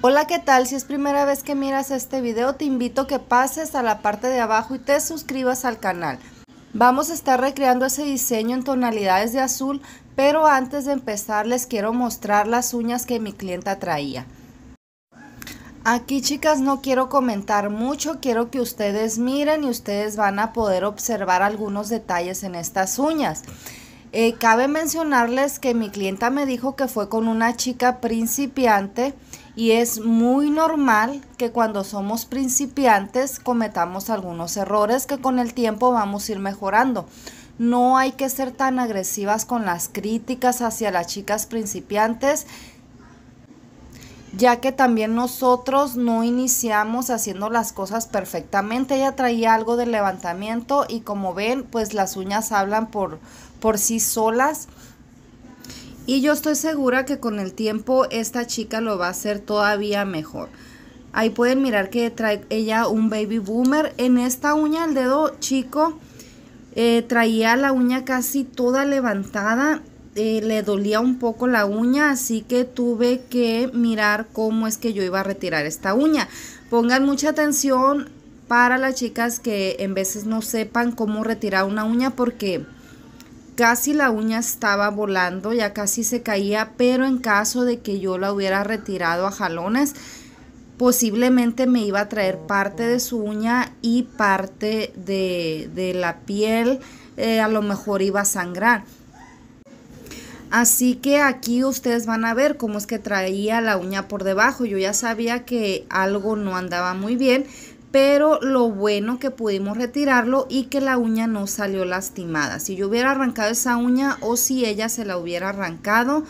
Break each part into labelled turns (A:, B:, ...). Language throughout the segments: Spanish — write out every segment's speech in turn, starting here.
A: Hola, ¿qué tal? Si es primera vez que miras este video, te invito que pases a la parte de abajo y te suscribas al canal. Vamos a estar recreando ese diseño en tonalidades de azul, pero antes de empezar les quiero mostrar las uñas que mi clienta traía. Aquí chicas no quiero comentar mucho, quiero que ustedes miren y ustedes van a poder observar algunos detalles en estas uñas. Eh, cabe mencionarles que mi clienta me dijo que fue con una chica principiante y es muy normal que cuando somos principiantes cometamos algunos errores que con el tiempo vamos a ir mejorando. No hay que ser tan agresivas con las críticas hacia las chicas principiantes, ya que también nosotros no iniciamos haciendo las cosas perfectamente. Ella traía algo de levantamiento y como ven, pues las uñas hablan por, por sí solas. Y yo estoy segura que con el tiempo esta chica lo va a hacer todavía mejor. Ahí pueden mirar que trae ella un baby boomer. En esta uña el dedo chico eh, traía la uña casi toda levantada. Eh, le dolía un poco la uña, así que tuve que mirar cómo es que yo iba a retirar esta uña. Pongan mucha atención para las chicas que en veces no sepan cómo retirar una uña porque Casi la uña estaba volando, ya casi se caía, pero en caso de que yo la hubiera retirado a jalones, posiblemente me iba a traer parte de su uña y parte de, de la piel, eh, a lo mejor iba a sangrar. Así que aquí ustedes van a ver cómo es que traía la uña por debajo. Yo ya sabía que algo no andaba muy bien pero lo bueno que pudimos retirarlo y que la uña no salió lastimada. Si yo hubiera arrancado esa uña o si ella se la hubiera arrancado,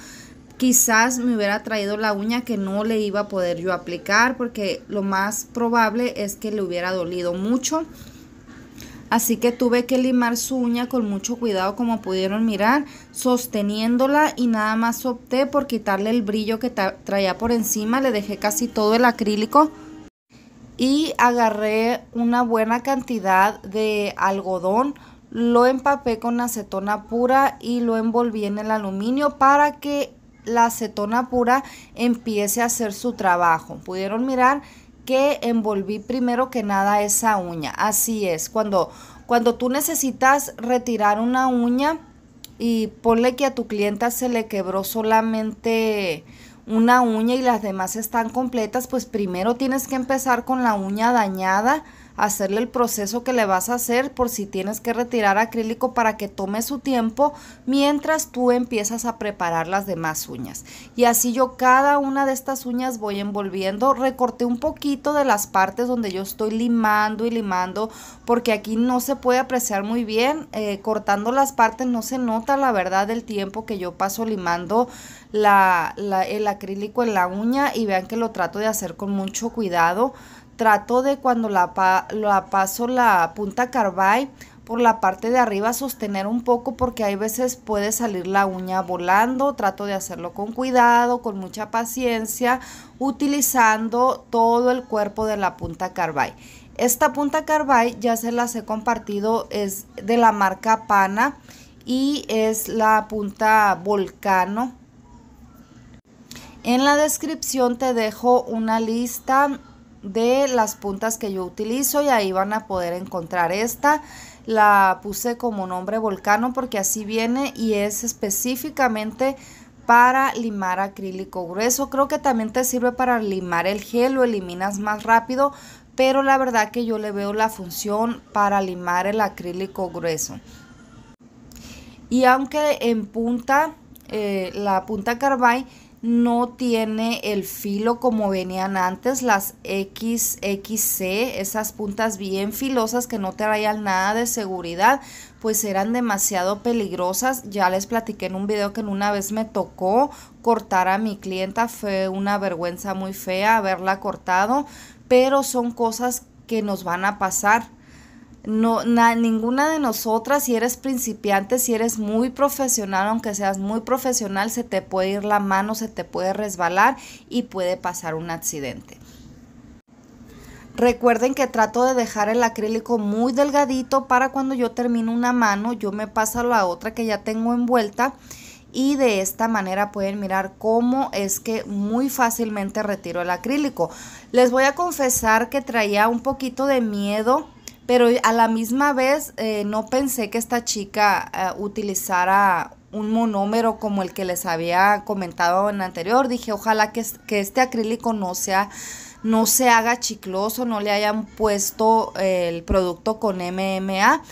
A: quizás me hubiera traído la uña que no le iba a poder yo aplicar porque lo más probable es que le hubiera dolido mucho. Así que tuve que limar su uña con mucho cuidado como pudieron mirar, sosteniéndola y nada más opté por quitarle el brillo que traía por encima, le dejé casi todo el acrílico y agarré una buena cantidad de algodón, lo empapé con acetona pura y lo envolví en el aluminio para que la acetona pura empiece a hacer su trabajo. Pudieron mirar que envolví primero que nada esa uña. Así es, cuando, cuando tú necesitas retirar una uña y ponle que a tu clienta se le quebró solamente una uña y las demás están completas, pues primero tienes que empezar con la uña dañada hacerle el proceso que le vas a hacer por si tienes que retirar acrílico para que tome su tiempo mientras tú empiezas a preparar las demás uñas. Y así yo cada una de estas uñas voy envolviendo, recorté un poquito de las partes donde yo estoy limando y limando porque aquí no se puede apreciar muy bien, eh, cortando las partes no se nota la verdad del tiempo que yo paso limando la, el acrílico en la uña y vean que lo trato de hacer con mucho cuidado Trato de cuando la, la paso la punta carbide por la parte de arriba sostener un poco porque hay veces puede salir la uña volando. Trato de hacerlo con cuidado, con mucha paciencia, utilizando todo el cuerpo de la punta carbide. Esta punta carbide ya se las he compartido, es de la marca Pana y es la punta Volcano. En la descripción te dejo una lista de las puntas que yo utilizo y ahí van a poder encontrar esta la puse como nombre volcano porque así viene y es específicamente para limar acrílico grueso creo que también te sirve para limar el gel lo eliminas más rápido pero la verdad que yo le veo la función para limar el acrílico grueso y aunque en punta eh, la punta carbide no tiene el filo como venían antes, las XXC, esas puntas bien filosas que no te traían nada de seguridad, pues eran demasiado peligrosas. Ya les platiqué en un video que en una vez me tocó cortar a mi clienta, fue una vergüenza muy fea haberla cortado, pero son cosas que nos van a pasar no, ninguna de nosotras, si eres principiante, si eres muy profesional, aunque seas muy profesional, se te puede ir la mano, se te puede resbalar y puede pasar un accidente. Recuerden que trato de dejar el acrílico muy delgadito para cuando yo termino una mano, yo me paso a la otra que ya tengo envuelta y de esta manera pueden mirar cómo es que muy fácilmente retiro el acrílico. Les voy a confesar que traía un poquito de miedo pero a la misma vez eh, no pensé que esta chica eh, utilizara un monómero como el que les había comentado en anterior. Dije, ojalá que, este acrílico no sea no se haga chicloso, no le hayan puesto eh, el producto con MMA.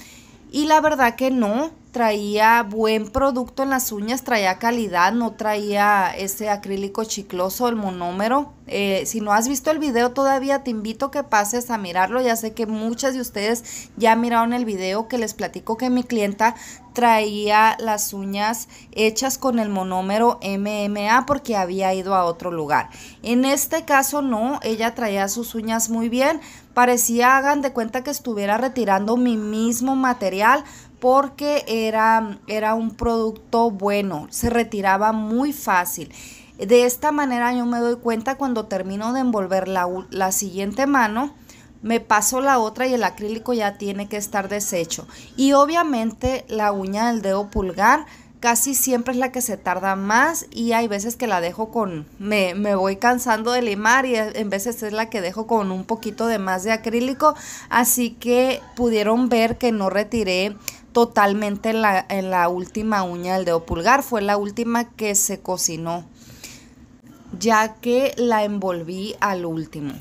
A: Y la verdad que no, traía buen producto en las uñas, traía calidad, no traía ese acrílico chicloso, el monómero. Eh, si no has visto el video todavía, te invito a que pases a mirarlo. Ya sé que muchas de ustedes ya miraron el video que les platico que mi clienta traía las uñas hechas con el monómero MMA porque había ido a otro lugar. En este caso no, ella traía sus uñas muy bien, parecía hagan de cuenta que estuviera retirando mi mismo material porque era, era un producto bueno, se retiraba muy fácil. De esta manera yo me doy cuenta cuando termino de envolver la, siguiente mano, me paso la otra y el acrílico ya tiene que estar deshecho. Y obviamente la uña del dedo pulgar casi siempre es la que se tarda más y hay veces que la dejo con, me, me, voy cansando de limar y en veces es la que dejo con un poquito de más de acrílico, así que pudieron ver que no retiré totalmente en la, la última uña del dedo pulgar. Fue la última que se cocinó, ya que la envolví al último.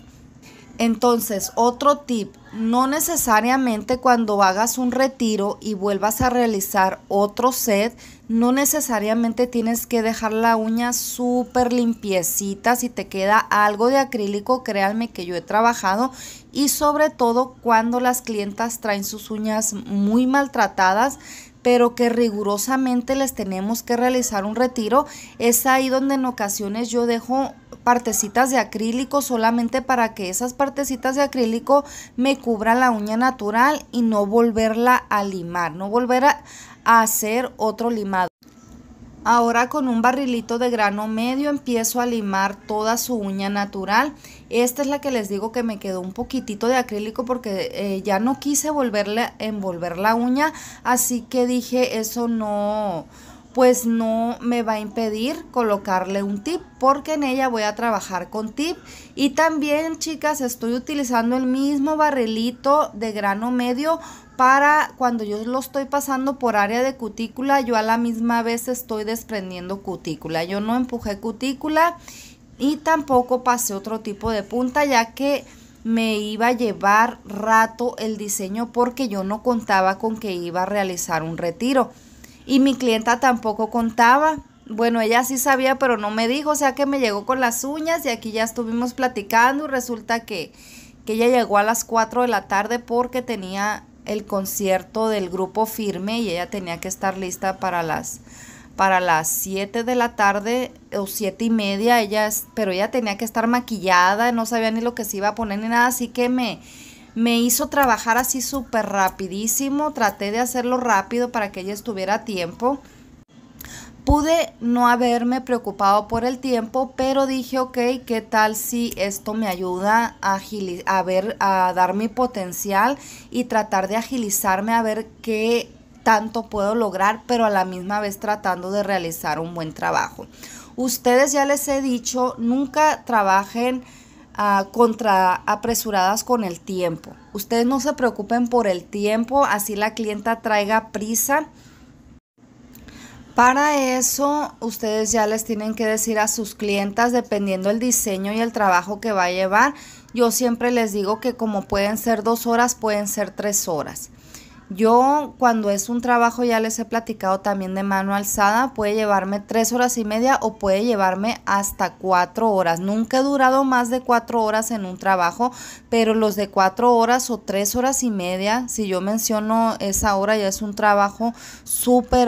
A: Entonces, otro tip, no necesariamente cuando hagas un retiro y vuelvas a realizar otro set, no necesariamente tienes que dejar la uña súper limpiecita. Si te queda algo de acrílico, créanme que yo he trabajado y sobre todo cuando las clientas traen sus uñas muy maltratadas, pero que rigurosamente les tenemos que realizar un retiro, es ahí donde en ocasiones yo dejo partecitas de acrílico solamente para que esas partecitas de acrílico me cubran la uña natural y no volverla a limar, no volver a hacer otro limado. Ahora con un barrilito de grano medio empiezo a limar toda su uña natural. Esta es la que les digo que me quedó un poquitito de acrílico porque eh, ya no quise volverle a envolver la uña. Así que dije eso no, pues no me va a impedir colocarle un tip porque en ella voy a trabajar con tip y también chicas estoy utilizando el mismo barrilito de grano medio para cuando yo lo estoy pasando por área de cutícula yo a la misma vez estoy desprendiendo cutícula yo no empujé cutícula y tampoco pasé otro tipo de punta ya que me iba a llevar rato el diseño porque yo no contaba con que iba a realizar un retiro y mi clienta tampoco contaba. Bueno, ella sí sabía, pero no me dijo, o sea que me llegó con las uñas y aquí ya estuvimos platicando y resulta que, que ella llegó a las 4 de la tarde porque tenía el concierto del grupo firme y ella tenía que estar lista para las para las 7 de la tarde o siete y media, ella, pero ella tenía que estar maquillada, no sabía ni lo que se iba a poner ni nada, así que me, me hizo trabajar así súper rapidísimo, traté de hacerlo rápido para que ella estuviera a tiempo. Pude no haberme preocupado por el tiempo, pero dije, ok, ¿qué tal si esto me ayuda a, a, ver, a dar mi potencial y tratar de agilizarme a ver qué tanto puedo lograr, pero a la misma vez tratando de realizar un buen trabajo? Ustedes ya les he dicho, nunca trabajen contra apresuradas con el tiempo. Ustedes no se preocupen por el tiempo, así la clienta traiga prisa. Para eso, ustedes ya les tienen que decir a sus clientas, dependiendo el diseño y el trabajo que va a llevar, yo siempre les digo que como pueden ser dos horas, pueden ser tres horas. Yo cuando es un trabajo, ya les he platicado también de mano alzada, puede llevarme tres horas y media o puede llevarme hasta cuatro horas. Nunca he durado más de cuatro horas en un trabajo, pero los de cuatro horas o tres horas y media, si yo menciono esa hora, ya es un trabajo súper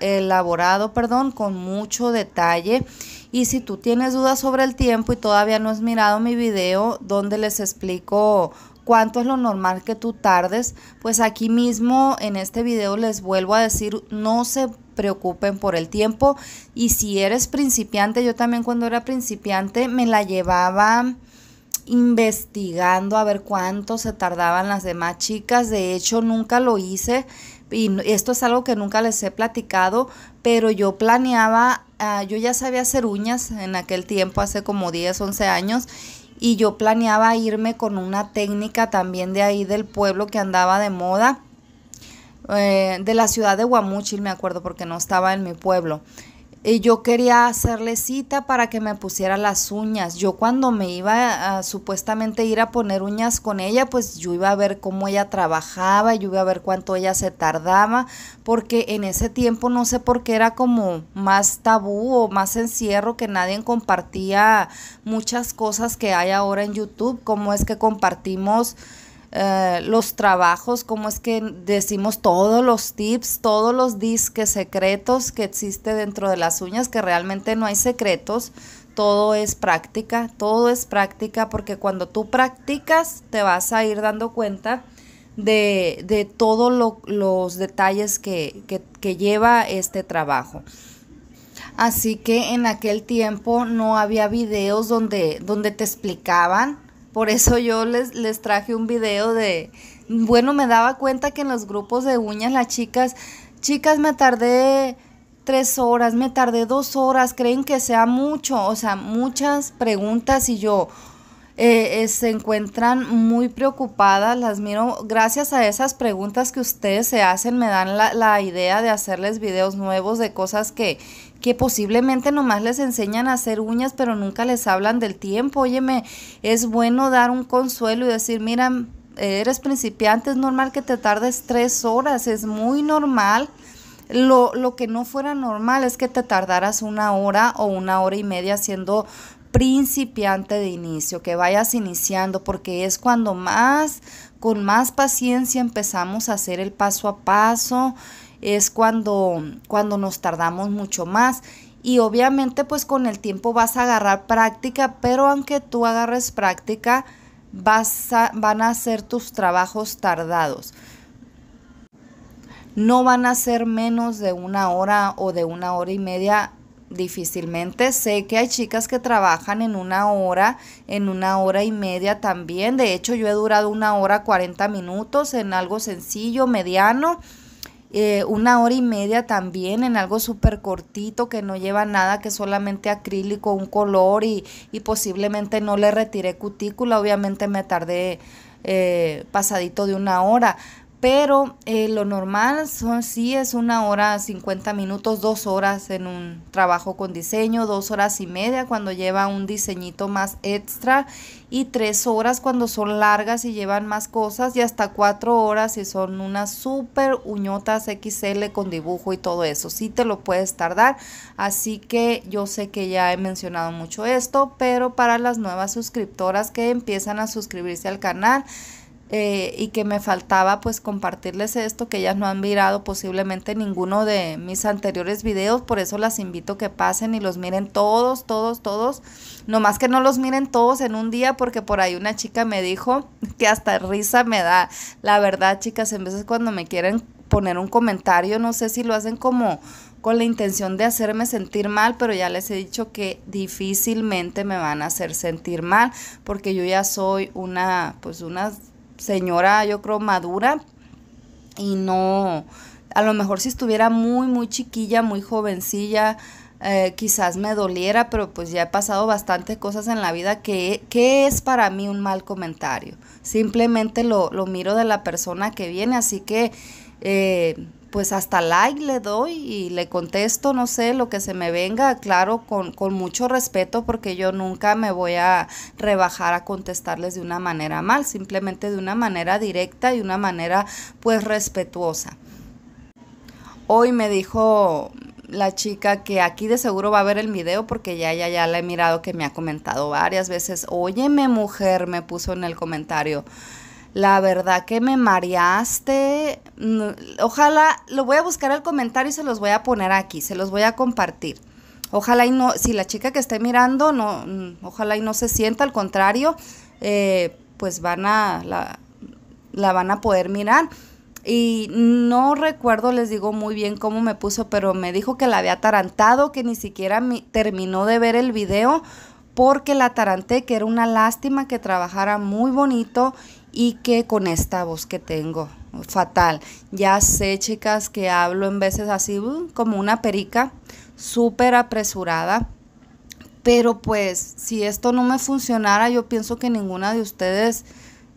A: elaborado, perdón, con mucho detalle. Y si tú tienes dudas sobre el tiempo y todavía no has mirado mi video donde les explico cuánto es lo normal que tú tardes, pues aquí mismo en este video les vuelvo a decir, no se preocupen por el tiempo y si eres principiante, yo también cuando era principiante me la llevaba investigando a ver cuánto se tardaban las demás chicas, de hecho nunca lo hice y esto es algo que nunca les he platicado, pero yo planeaba, ah, yo ya sabía hacer uñas en aquel tiempo, hace como 10, 11 años, y yo planeaba irme con una técnica también de ahí del pueblo que andaba de moda, eh, de la ciudad de Guamuchil, me acuerdo, porque no estaba en mi pueblo. Y yo quería hacerle cita para que me pusiera las uñas. Yo cuando me iba a supuestamente ir a poner uñas con ella, pues yo iba a ver cómo ella trabajaba, yo iba a ver cuánto ella se tardaba, porque en ese tiempo no sé por qué era como más tabú o más encierro que nadie compartía muchas cosas que hay ahora en YouTube, como es que compartimos eh, los trabajos, como es que decimos todos los tips, todos los disques secretos que existe dentro de las uñas, que realmente no hay secretos, todo es práctica, todo es práctica, porque cuando tú practicas te vas a ir dando cuenta de, todos los detalles que, lleva este trabajo. Así que en aquel tiempo no había videos donde, donde te explicaban por eso yo les, les traje un video de, bueno, me daba cuenta que en los grupos de uñas las chicas, chicas, me tardé tres horas, me tardé dos horas, creen que sea mucho, o sea, muchas preguntas y yo, eh, eh, se encuentran muy preocupadas, las miro, gracias a esas preguntas que ustedes se hacen, me dan la, la idea de hacerles videos nuevos de cosas que, que posiblemente nomás les enseñan a hacer uñas, pero nunca les hablan del tiempo. Óyeme, es bueno dar un consuelo y decir, mira, eres principiante, es normal que te tardes tres horas, es muy normal. Lo, lo que no fuera normal es que te tardaras una hora o una hora y media siendo principiante de inicio, que vayas iniciando, porque es cuando más, con más paciencia empezamos a hacer el paso a paso, es cuando, cuando nos tardamos mucho más. Y obviamente pues con el tiempo vas a agarrar práctica, pero aunque tú agarres práctica, vas a, van a ser tus trabajos tardados. No van a ser menos de una hora o de una hora y media difícilmente. Sé que hay chicas que trabajan en una hora, en una hora y media también. De hecho, yo he durado una hora 40 minutos en algo sencillo, mediano. Eh, una hora y media también en algo súper cortito que no lleva nada que solamente acrílico, un color y, y posiblemente no le retiré cutícula, obviamente me tardé eh, pasadito de una hora. Pero eh, lo normal son, sí es una hora, 50 minutos, dos horas en un trabajo con diseño, dos horas y media cuando lleva un diseñito más extra y tres horas cuando son largas y llevan más cosas y hasta cuatro horas si son unas super uñotas XL con dibujo y todo eso. Sí te lo puedes tardar, así que yo sé que ya he mencionado mucho esto, pero para las nuevas suscriptoras que empiezan a suscribirse al canal, eh, y que me faltaba pues compartirles esto que ellas no han mirado posiblemente ninguno de mis anteriores videos, por eso las invito que pasen y los miren todos, todos, todos, no más que no los miren todos en un día porque por ahí una chica me dijo que hasta risa me da, la verdad chicas, en veces cuando me quieren poner un comentario, no sé si lo hacen como con la intención de hacerme sentir mal, pero ya les he dicho que difícilmente me van a hacer sentir mal, porque yo ya soy una, pues una señora, yo creo, madura y no, a lo mejor si estuviera muy, muy chiquilla, muy jovencilla, eh, quizás me doliera, pero pues ya he pasado bastante cosas en la vida que, es para mí un mal comentario. Simplemente lo, lo, miro de la persona que viene, así que... Eh, pues hasta like le doy y le contesto, no sé, lo que se me venga, claro, con, mucho respeto, porque yo nunca me voy a rebajar a contestarles de una manera mal, simplemente de una manera directa y una manera pues respetuosa. Hoy me dijo la chica que aquí de seguro va a ver el video porque ya, ya, ya la he mirado que me ha comentado varias veces, óyeme mujer, me puso en el comentario. La verdad que me mareaste. Ojalá, lo voy a buscar el comentario y se los voy a poner aquí, se los voy a compartir. Ojalá y no, si la chica que esté mirando, no, mm, ojalá y no se sienta, al contrario, eh, pues van a, la, van a poder mirar. Y no recuerdo, les digo muy bien cómo me puso, pero me dijo que la había atarantado, que ni siquiera terminó de ver el video porque la ataranté, que era una lástima que trabajara muy bonito y que con esta voz que tengo, fatal. Ya sé, chicas, que hablo en veces así uh, como una perica, súper apresurada. Pero pues si esto no me funcionara, yo pienso que ninguna de ustedes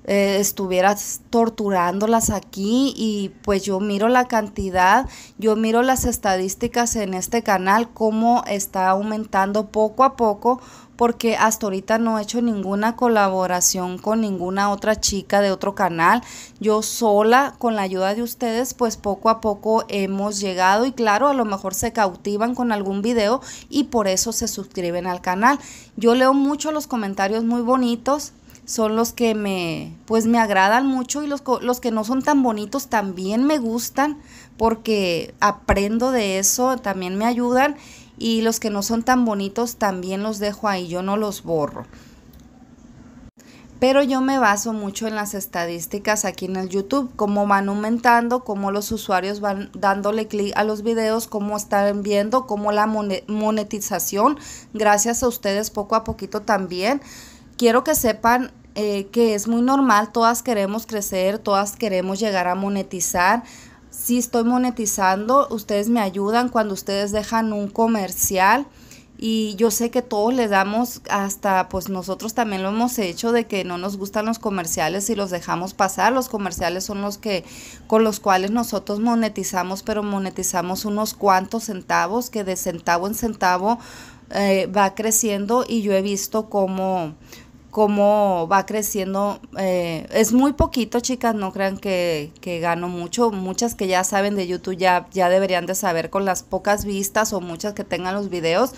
A: eh, estuvieras torturándolas aquí y pues yo miro la cantidad, yo miro las estadísticas en este canal, cómo está aumentando poco a poco, porque hasta ahorita no he hecho ninguna colaboración con ninguna otra chica de otro canal. Yo sola, con la ayuda de ustedes, pues poco a poco hemos llegado y claro, a lo mejor se cautivan con algún video y por eso se suscriben al canal. Yo leo mucho los comentarios muy bonitos, son los que me, pues me agradan mucho y los, los que no son tan bonitos también me gustan porque aprendo de eso, también me ayudan y los que no son tan bonitos también los dejo ahí, yo no los borro. Pero yo me baso mucho en las estadísticas aquí en el YouTube, cómo van aumentando, cómo los usuarios van dándole clic a los videos, cómo están viendo, cómo la monetización, gracias a ustedes poco a poquito también quiero que sepan eh, que es muy normal, todas queremos crecer, todas queremos llegar a monetizar. Si estoy monetizando, ustedes me ayudan cuando ustedes dejan un comercial y yo sé que todos le damos hasta pues nosotros también lo hemos hecho de que no nos gustan los comerciales y los dejamos pasar los comerciales son los que con los cuales nosotros monetizamos pero monetizamos unos cuantos centavos que de centavo en centavo eh, va creciendo y yo he visto como cómo va creciendo. Eh, es muy poquito, chicas, no crean que, que, gano mucho. Muchas que ya saben de YouTube ya, ya deberían de saber con las pocas vistas o muchas que tengan los videos.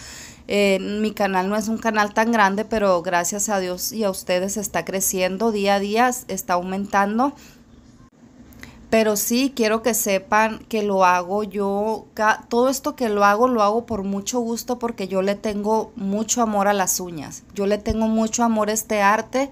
A: Eh, mi canal no es un canal tan grande, pero gracias a Dios y a ustedes está creciendo día a día, está aumentando pero sí quiero que sepan que lo hago yo, todo esto que lo hago lo hago por mucho gusto porque yo le tengo mucho amor a las uñas, yo le tengo mucho amor a este arte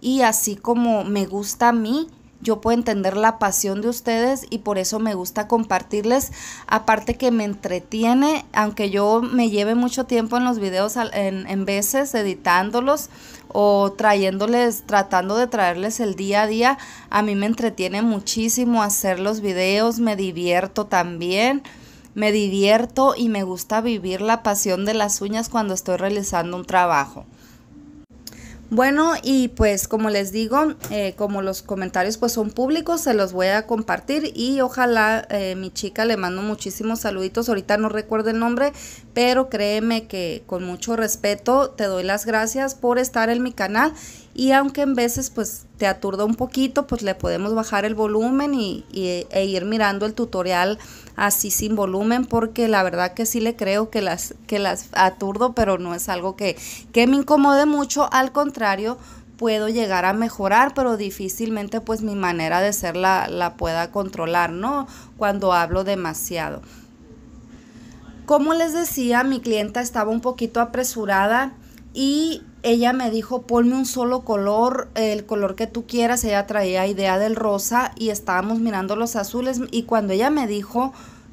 A: y así como me gusta a mí, yo puedo entender la pasión de ustedes y por eso me gusta compartirles, aparte que me entretiene, aunque yo me lleve mucho tiempo en los videos en, en veces editándolos o trayéndoles, tratando de traerles el día a día, a mí me entretiene muchísimo hacer los videos, me divierto también me divierto y me gusta vivir la pasión de las uñas cuando estoy realizando un trabajo. Bueno, y pues como les digo, eh, como los comentarios pues son públicos, se los voy a compartir y ojalá eh, mi chica le mando muchísimos saluditos. Ahorita no recuerdo el nombre, pero créeme que con mucho respeto te doy las gracias por estar en mi canal y aunque en veces pues te aturda un poquito, pues le podemos bajar el volumen y, e ir mirando el tutorial así sin volumen, porque la verdad que sí le creo que las, que las aturdo, pero no es algo que, que me incomode mucho, al contrario, puedo llegar a mejorar, pero difícilmente pues mi manera de ser la, la, pueda controlar, ¿no? Cuando hablo demasiado. Como les decía, mi clienta estaba un poquito apresurada y ella me dijo, ponme un solo color, el color que tú quieras. Ella traía idea del rosa y estábamos mirando los azules. Y cuando ella me dijo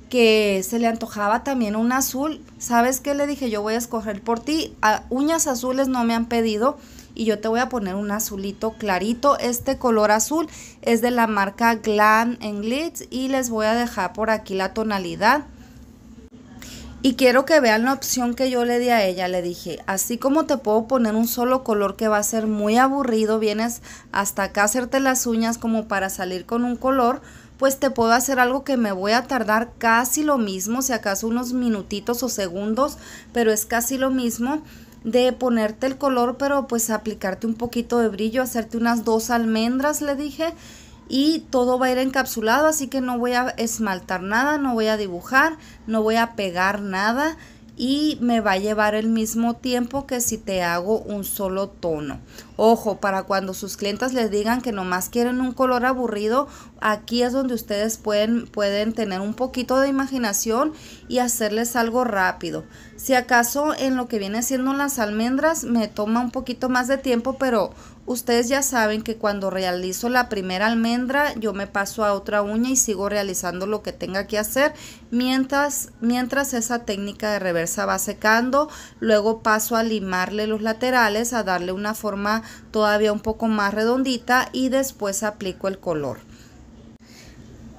A: que se le antojaba también un azul, ¿sabes qué? Le dije, yo voy a escoger por ti. uñas azules no me han pedido y yo te voy a poner un azulito clarito. Este color azul es de la marca Glam Glitz y les voy a dejar por aquí la tonalidad y quiero que vean la opción que yo le di a ella. Le dije, así como te puedo poner un solo color que va a ser muy aburrido, vienes hasta acá a hacerte las uñas como para salir con un color, pues te puedo hacer algo que me voy a tardar casi lo mismo, si acaso unos minutitos o segundos, pero es casi lo mismo de ponerte el color, pero pues aplicarte un poquito de brillo, hacerte unas dos almendras, le dije, y todo va a ir encapsulado, así que no voy a esmaltar nada, no voy a dibujar, no voy a pegar nada y me va a llevar el mismo tiempo que si te hago un solo tono. Ojo, para cuando sus clientes les digan que nomás quieren un color aburrido, aquí es donde ustedes pueden, pueden tener un poquito de imaginación y hacerles algo rápido. Si acaso en lo que viene siendo las almendras me toma un poquito más de tiempo, pero Ustedes ya saben que cuando realizo la primera almendra, yo me paso a otra uña y sigo realizando lo que tenga que hacer mientras, mientras esa técnica de reversa va secando. Luego paso a limarle los laterales, a darle una forma todavía un poco más redondita y después aplico el color.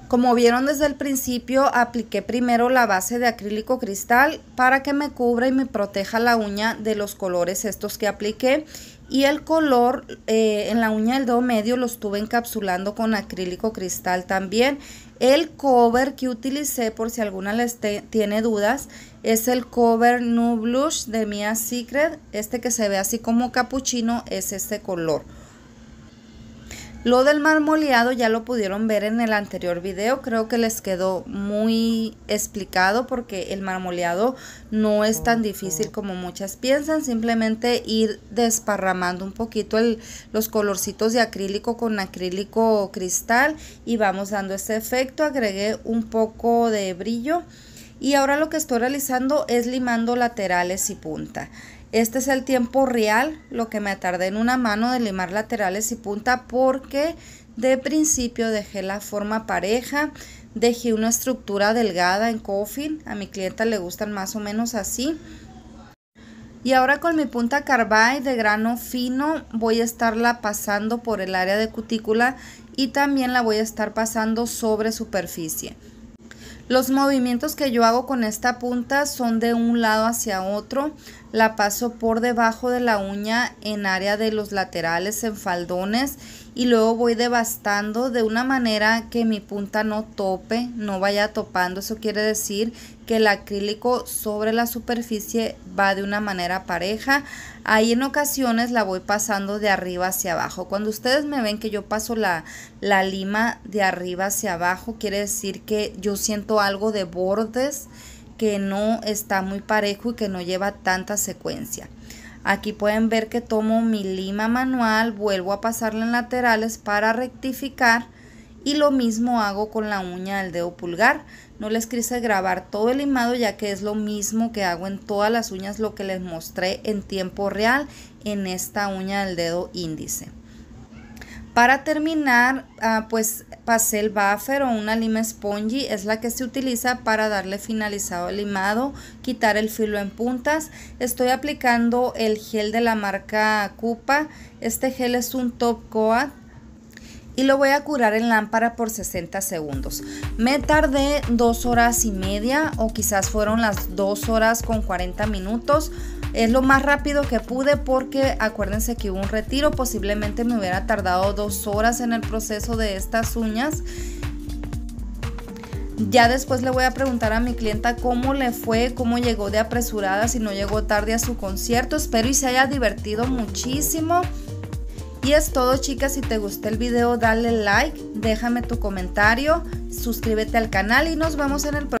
A: Como vieron desde el principio, apliqué primero la base de acrílico cristal para que me cubra y me proteja la uña de los colores estos que apliqué y el color eh, en la uña del dedo medio lo estuve encapsulando con acrílico cristal también. El cover que utilicé, por si alguna les tiene dudas, es el cover nu Blush de Mia Secret. Este que se ve así como capuchino es este color. Lo del marmoleado ya lo pudieron ver en el anterior video, creo que les quedó muy explicado porque el marmoleado no es tan difícil como muchas piensan, simplemente ir desparramando un poquito los colorcitos de acrílico con acrílico cristal y vamos dando ese efecto, agregué un poco de brillo y ahora lo que estoy realizando es limando laterales y punta. Este es el tiempo real, lo que me tardé en una mano de limar laterales y punta porque de principio dejé la forma pareja, dejé una estructura delgada en coffin, a mi clienta le gustan más o menos así. Y ahora con mi punta carbay de grano fino voy a estarla pasando por el área de cutícula y también la voy a estar pasando sobre superficie. Los movimientos que yo hago con esta punta son de un lado hacia otro, la paso por debajo de la uña en área de los laterales en faldones y luego voy devastando de una manera que mi punta no tope, no vaya topando. Eso quiere decir que el acrílico sobre la superficie va de una manera pareja. Ahí en ocasiones la voy pasando de arriba hacia abajo. Cuando ustedes me ven que yo paso la, la lima de arriba hacia abajo, quiere decir que yo siento algo de bordes que no está muy parejo y que no lleva tanta secuencia. Aquí pueden ver que tomo mi lima manual, vuelvo a pasarla en laterales para rectificar y lo mismo hago con la uña del dedo pulgar. No les quise grabar todo el limado ya que es lo mismo que hago en todas las uñas, lo que les mostré en tiempo real en esta uña del dedo índice. Para terminar, ah, pues pues el buffer o una lima spongy es la que se utiliza para darle finalizado el limado, quitar el filo en puntas. Estoy aplicando el gel de la marca Cupa. Este gel es un top coat y lo voy a curar en lámpara por 60 segundos. Me tardé dos horas y media o quizás fueron las dos horas con 40 minutos es lo más rápido que pude porque acuérdense que hubo un retiro, posiblemente me hubiera tardado dos horas en el proceso de estas uñas. Ya después le voy a preguntar a mi clienta cómo le fue, cómo llegó de apresurada, si no llegó tarde a su concierto. Espero y se haya divertido muchísimo. Y es todo chicas, si te gustó el video dale like, déjame tu comentario, suscríbete al canal y nos vemos en el próximo.